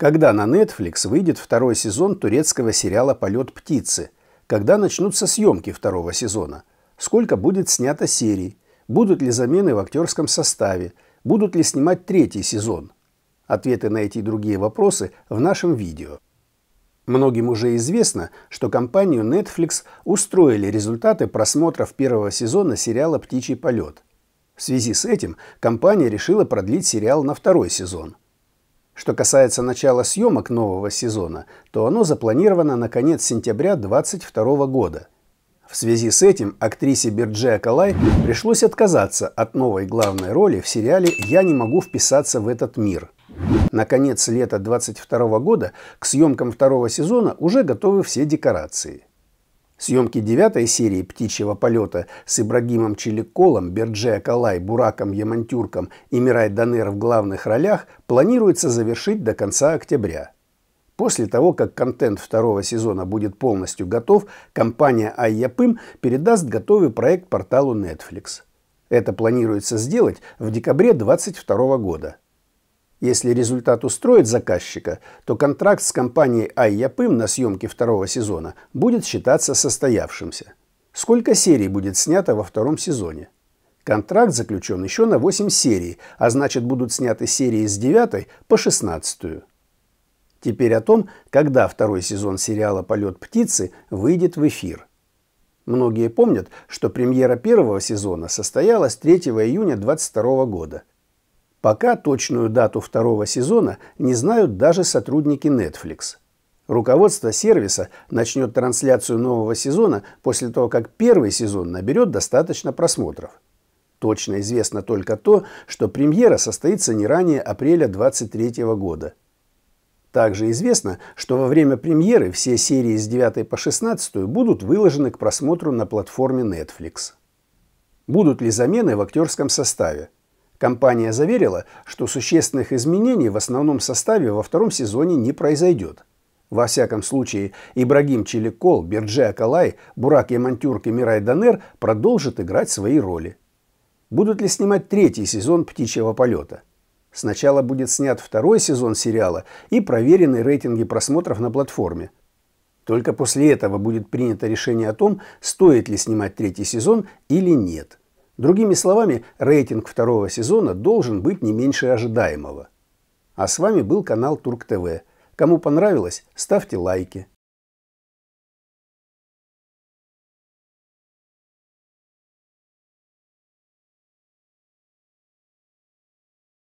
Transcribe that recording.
Когда на Netflix выйдет второй сезон турецкого сериала «Полет птицы», когда начнутся съемки второго сезона, сколько будет снято серий, будут ли замены в актерском составе, будут ли снимать третий сезон. Ответы на эти и другие вопросы в нашем видео. Многим уже известно, что компанию Netflix устроили результаты просмотров первого сезона сериала «Птичий полет». В связи с этим компания решила продлить сериал на второй сезон. Что касается начала съемок нового сезона, то оно запланировано на конец сентября 2022 года. В связи с этим актрисе Бирджи Акалай пришлось отказаться от новой главной роли в сериале «Я не могу вписаться в этот мир». На конец лета 2022 года к съемкам второго сезона уже готовы все декорации. Съемки девятой серии «Птичьего полета» с Ибрагимом Челиколом, Бердже Акалай, Бураком Ямантюрком и Мирай Данер в главных ролях планируется завершить до конца октября. После того, как контент второго сезона будет полностью готов, компания Айяпым передаст готовый проект порталу Netflix. Это планируется сделать в декабре 2022 года. Если результат устроит заказчика, то контракт с компанией «Айяпым» на съемки второго сезона будет считаться состоявшимся. Сколько серий будет снято во втором сезоне? Контракт заключен еще на 8 серий, а значит будут сняты серии с 9 по 16. Теперь о том, когда второй сезон сериала «Полет птицы» выйдет в эфир. Многие помнят, что премьера первого сезона состоялась 3 июня 2022 года – Пока точную дату второго сезона не знают даже сотрудники Netflix. Руководство сервиса начнет трансляцию нового сезона после того, как первый сезон наберет достаточно просмотров. Точно известно только то, что премьера состоится не ранее апреля 2023 года. Также известно, что во время премьеры все серии с 9 по 16 будут выложены к просмотру на платформе Netflix. Будут ли замены в актерском составе? Компания заверила, что существенных изменений в основном составе во втором сезоне не произойдет. Во всяком случае, Ибрагим Челикол, Берджи Акалай, Бурак Ямантюрк и Мирай Данер продолжат играть свои роли. Будут ли снимать третий сезон «Птичьего полета»? Сначала будет снят второй сезон сериала и проверены рейтинги просмотров на платформе. Только после этого будет принято решение о том, стоит ли снимать третий сезон или нет. Другими словами, рейтинг второго сезона должен быть не меньше ожидаемого. А с вами был канал Турк ТВ. Кому понравилось, ставьте лайки.